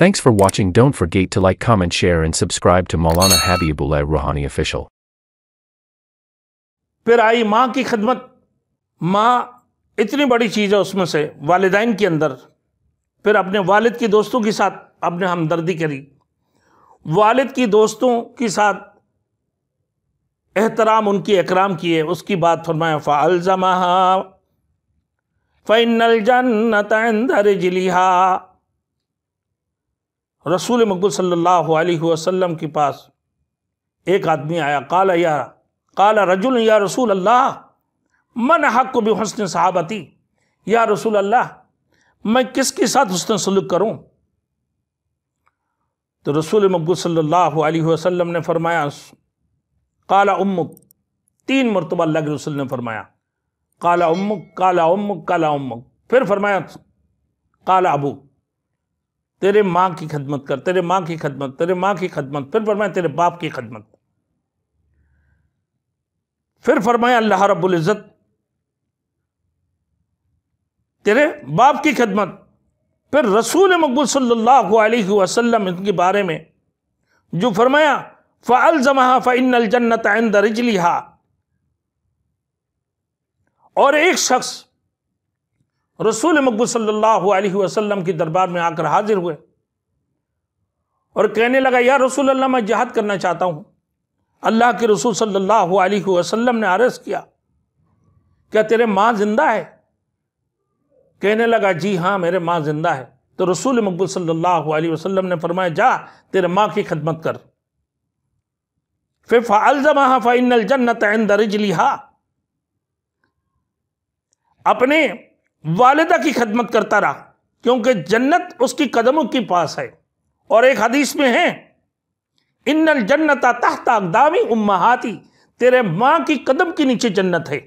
Thanks for watching. Don't forget to like, comment, share, and subscribe to Maulana Habibullah Rouhani Official. फिर आई माँ की खदमत माँ इतनी बड़ी चीज़ है उसमें से वालदेन के अंदर फिर अपने वालिद की दोस्तों के साथ अपने हमदर्दी करी वालिद की दोस्तों के साथ एहतराम उनकी इकराम किए उसकी बात फरमाया फ़ालजमा फ़ैनल जन्नत अंदर जिलिहा रसूल मकबूल सल्लल्लाहु अलैहि वसल्लम के पास एक आदमी आया काला या काला रजुल या रसूल अल्लाह मन हक को भी हसन सहाबती या रसूल अल्लाह मैं किसके साथ हसन सलूक करूँ तो रसूल मकबूल सल्लल्लाहु अलैहि वसल्लम ने फरमाया काला उम्मुक तीन मरतबा अल्लाह के रसूल ने फरमाया काला उम्मुक काला उम्मुक काला उम्मुक फिर फरमाया काला अबू तेरे माँ की खदमत कर तेरे माँ की खदमत तेरे माँ की खदमत फिर फरमाया तेरे बाप की खदमत फिर फरमाया अल्लाह रब्ज़त तेरे बाप की खदमत फिर रसूल मकबूल सल्लल्लाहु अलैहि वसल्लम इनके बारे में जो फरमाया फ़ल जमा फ़िन जन्नत आइंद रिजलिहा और एक शख्स रसूल मकबूल सल्लल्लाहु अलैहि की दरबार में आकर हाजिर हुए और कहने लगा या रसूल अल्लाह मैं जहाद करना चाहता हूँ अल्लाह के रसूल सल्ला वसलम ने आरस किया क्या तेरे माँ ज़िंदा है कहने लगा जी हाँ मेरे माँ ज़िंदा है तो रसूल मकबूल सल्ला वसलम ने फरमाया जा तेरे माँ की खदमत कर फिर फ़ालजमा फाइनल जन्नत अपने वालदा की खदमत करता रहा क्योंकि जन्नत उसकी कदमों के पास है और एक हदीस में है इन्नल जन्नता तहत अकदामी उम्माहाती तेरे माँ की कदम के नीचे जन्नत है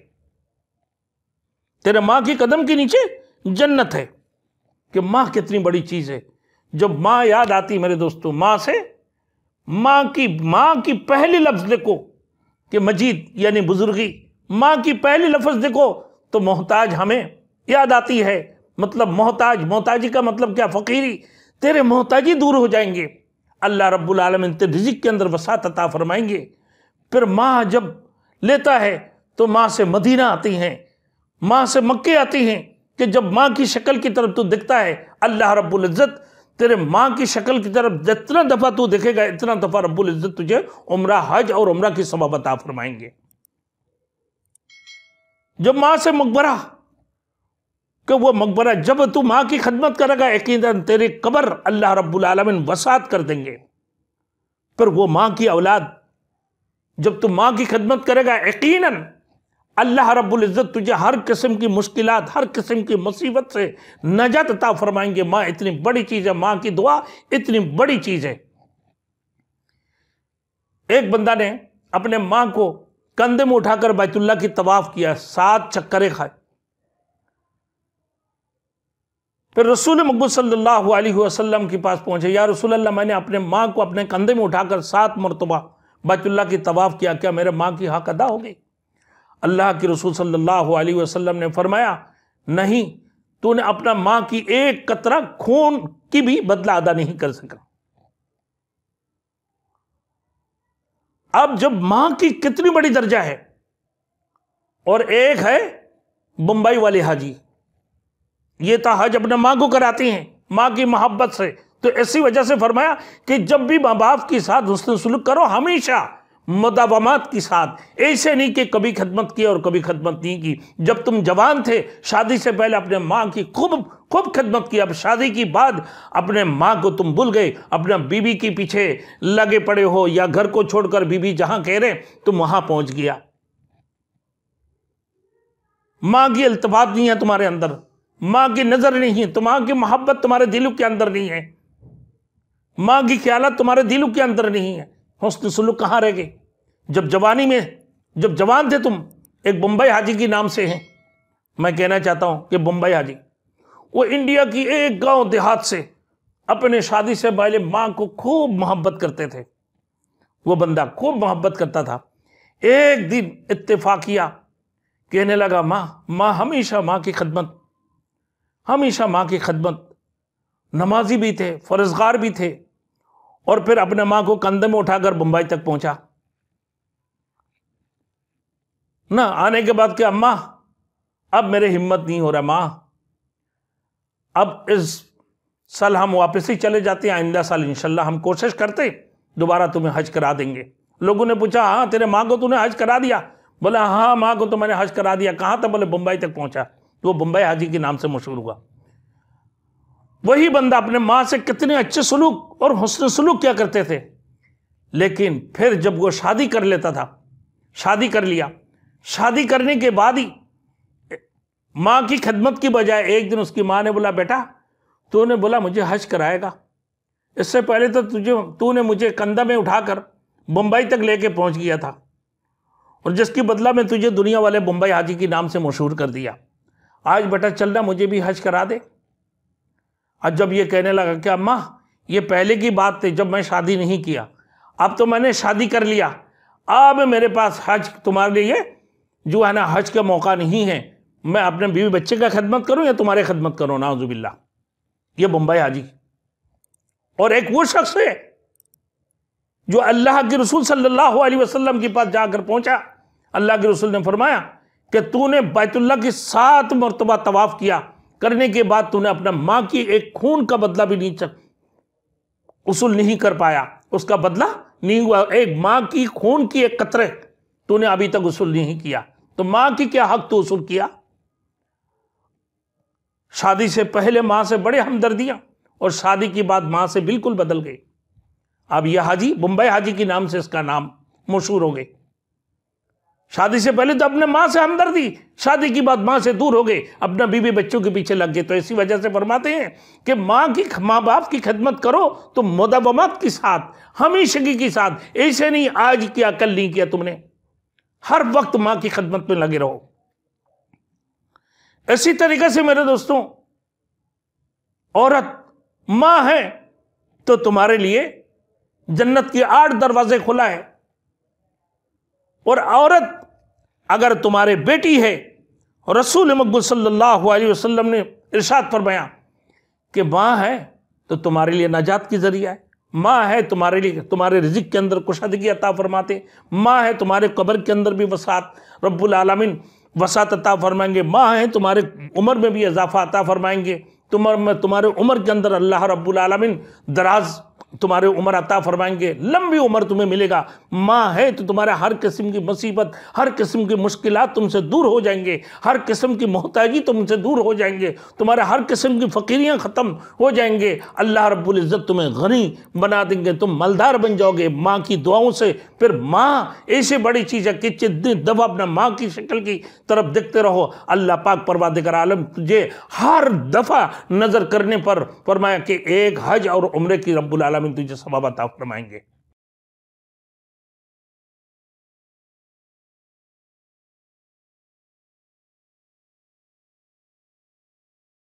तेरे माँ की कदम के नीचे जन्नत है कि माँ कितनी बड़ी चीज़ है जब माँ याद आती मेरे दोस्तों माँ से माँ की माँ की पहली लफ्ज़ देखो कि मजीद यानी बुजुर्गी माँ की पहली लफ्ज़ देखो तो मोहताज हमें याद आती है मतलब मोहताज मोहताजी का मतलब क्या फ़कीरी तेरे मोहताजी दूर हो जाएंगे अल्लाह रब्बुल आलमीन तेरे रिजिक के अंदर वसात अता फरमाएंगे फिर माँ जब लेता है तो माँ से मदीना आती हैं माँ से मक्के आती हैं कि जब माँ की शक्ल की तरफ तू दिखता है अल्लाह रब्बुल इज़्ज़त तेरे माँ की शक्ल की तरफ जितना दफ़ा तू देखेगा इतना दफ़ा रब्बुल इज़्ज़त तुझे उम्र हज और उम्र की अता फरमाएंगे जब माँ से मकबरा कि वो मकबरा जब तू माँ की खदमत करेगा यकीन तेरी कबर अल्लाह रब्बुलमिन वसात कर देंगे पर वो माँ की औलाद जब तू माँ की खदमत करेगा यकीन अल्लाह रब्ज़त तुझे हर किस्म की मुश्किल हर किस्म की मुसीबत से नजत अता फरमाएंगे माँ इतनी बड़ी चीज़ है माँ की दुआ इतनी बड़ी चीज़ है एक बंदा ने अपने माँ को कंधे में उठाकर बैतुल्ला की तवाफ़ किया सात चक्करें खाए फिर रसूल मकबूल सल्लल्लाहु अलैहि वसल्लम के पास पहुँचे या रसूल अल्लाह मैंने अपने माँ को अपने कंधे में उठाकर सात मरतबा बैतुल्ला की तवाफ़ किया क्या मेरे माँ की हक अदा हो गई अल्लाह के रसूल सल्लल्लाहु अलैहि वसल्लम ने फरमाया नहीं तूने अपना माँ की एक कतरा खून की भी बदला अदा नहीं कर सका अब जब माँ की कितनी बड़ी दर्जा है और एक है बम्बई वाले हाजी ये तो हज अपने माँ को कराती हैं माँ की मोहब्बत से तो ऐसी वजह से फरमाया कि जब भी माँ बाप के साथ हुसन सलूक करो हमेशा मदावमात के साथ ऐसे नहीं कि कभी खदमत की और कभी खदमत नहीं की जब तुम जवान थे शादी से पहले अपने माँ की खूब खूब खदमत की अब शादी के बाद अपने माँ को तुम भूल गए अपना बीवी के पीछे लगे पड़े हो या घर को छोड़कर बीवी जहाँ कह रहे तुम वहाँ पहुँच गया माँ की अल्तफात नहीं है तुम्हारे अंदर माँ की नज़र नहीं है तो माँ की मोहब्बत तुम्हारे दिल के अंदर नहीं है माँ की ख्याल तुम्हारे दिल के अंदर नहीं है हौसले सुलूक कहाँ रह गए जब जवानी में जब जवान थे तुम एक बम्बई हाजी के नाम से हैं मैं कहना चाहता हूँ कि बम्बई हाजी वो इंडिया की एक गांव देहात से अपने शादी से पहले माँ को खूब मोहब्बत करते थे वो बंदा खूब मोहब्बत करता था एक दिन इतफाकिया कहने लगा माँ माँ हमेशा माँ की खदमत हमेशा माँ की खदमत नमाजी भी थे फरजगार भी थे और फिर अपने माँ को कंधे में उठाकर मुंबई तक पहुंचा ना आने के बाद क्या अम्मा अब मेरे हिम्मत नहीं हो रहा माँ अब इस साल हम वापस ही चले जाते हैं आइंदा साल इंशाल्लाह हम कोशिश करते दोबारा तुम्हें हज करा देंगे लोगों ने पूछा हाँ तेरे माँ को तूने हज करा दिया बोले हाँ माँ को तो मैंने हज करा दिया कहाँ तक बोले बम्बई तक पहुँचा तो वो बम्बई हाजी के नाम से मशहूर हुआ वही बंदा अपने माँ से कितने अच्छे सलूक और हसन सलूक किया करते थे लेकिन फिर जब वो शादी कर लेता था शादी कर लिया शादी करने के बाद ही माँ की खदमत की बजाय एक दिन उसकी माँ ने बोला बेटा तूने बोला मुझे हज कराएगा इससे पहले तो तुझे तूने मुझे कंधा में उठाकर बम्बई तक लेके पहुंच गया था और जिसकी बदला में तुझे दुनिया वाले बम्बई हाजी के नाम से मशहूर कर दिया आज बेटा चलना मुझे भी हज करा दे आज जब ये कहने लगा कि अम्मा ये पहले की बात थी जब मैं शादी नहीं किया अब तो मैंने शादी कर लिया अब मेरे पास हज तुम्हारे लिए जो है ना हज का मौका नहीं है मैं अपने बीवी बच्चे का खदमत करूं या तुम्हारे खदमत करूँ नाजुबिल्ला ये बम्बई हाजी और एक वो शख्स है जो अल्लाह के रसूल सल्लल्लाहु अलैहि वसल्लम के पास जाकर पहुंचा अल्लाह के रसूल ने फरमाया कि तूने बैतुल्ला की सात मरतबा तवाफ़ किया करने के बाद तूने अपना माँ की एक खून का बदला भी नहीं उसूल नहीं कर पाया उसका बदला नहीं हुआ एक माँ की खून की एक कतरे तूने अभी तक उसूल नहीं किया तो माँ की क्या हक तू उसूल किया शादी से पहले माँ से बड़े हमदर्दियाँ और शादी के बाद माँ से बिल्कुल बदल गई अब यह हाजी मुंबई हाजी के नाम से इसका नाम मशहूर हो गई शादी से पहले तो अपने माँ से हमदर्दी शादी की बात माँ से दूर हो गए अपना बीवी बच्चों के पीछे लग गए तो इसी वजह से फरमाते हैं कि माँ की माँ बाप की खिदमत करो तो मोदाबमत के साथ हमेशगी की साथ ऐसे नहीं आज किया कल नहीं किया तुमने हर वक्त माँ की खिदमत में लगे रहो इसी तरीके से मेरे दोस्तों औरत माँ है तो तुम्हारे लिए जन्नत के आठ दरवाजे खुला है और औरत अगर तुम्हारे बेटी है रसूल मकबूल सल्लल्लाहु अलैहि वसल्लम ने इरशाद फरमाया कि माँ है तो तुम्हारे लिए नजात की ज़रिया है माँ है तुम्हारे लिए तुम्हारे रिजिक के अंदर कुशादगी अता फरमाते माँ है तुम्हारे कब्र के अंदर भी वसात रब्बुल आलमीन वसात अता फरमाएंगे माँ है तुम्हारे उम्र में भी इजाफा अता फरमाएंगे तुम्हारे तुम्हारे उम्र के अंदर अल्लाह रब्बुल आलमीन दराज तुम्हारे उम्र अता फरमाएंगे लंबी उम्र तुम्हें मिलेगा माँ है तो तुम्हारे हर किस्म की मुसीबत हर किस्म की मुश्किल तुमसे दूर हो जाएंगे हर किस्म की मोहताजी तुमसे दूर हो जाएंगे तुम्हारे हर किस्म की फ़कीरियाँ ख़त्म हो जाएंगे अल्लाह रब्बुल इज़्ज़त तुम्हें गनी बना देंगे तुम मलदार बन जाओगे माँ की दुआओं से फिर माँ ऐसी बड़ी चीज़ है कि जितनी दफ़ा अपना माँ की शक्ल की तरफ देखते रहो अल्लाह पाक कर आलम तुझे हर दफ़ा नज़र करने पर फरमाया कि एक हज और उम्र की रब्बुल आलम खुदावन सभा सबाबत फरमाएंगे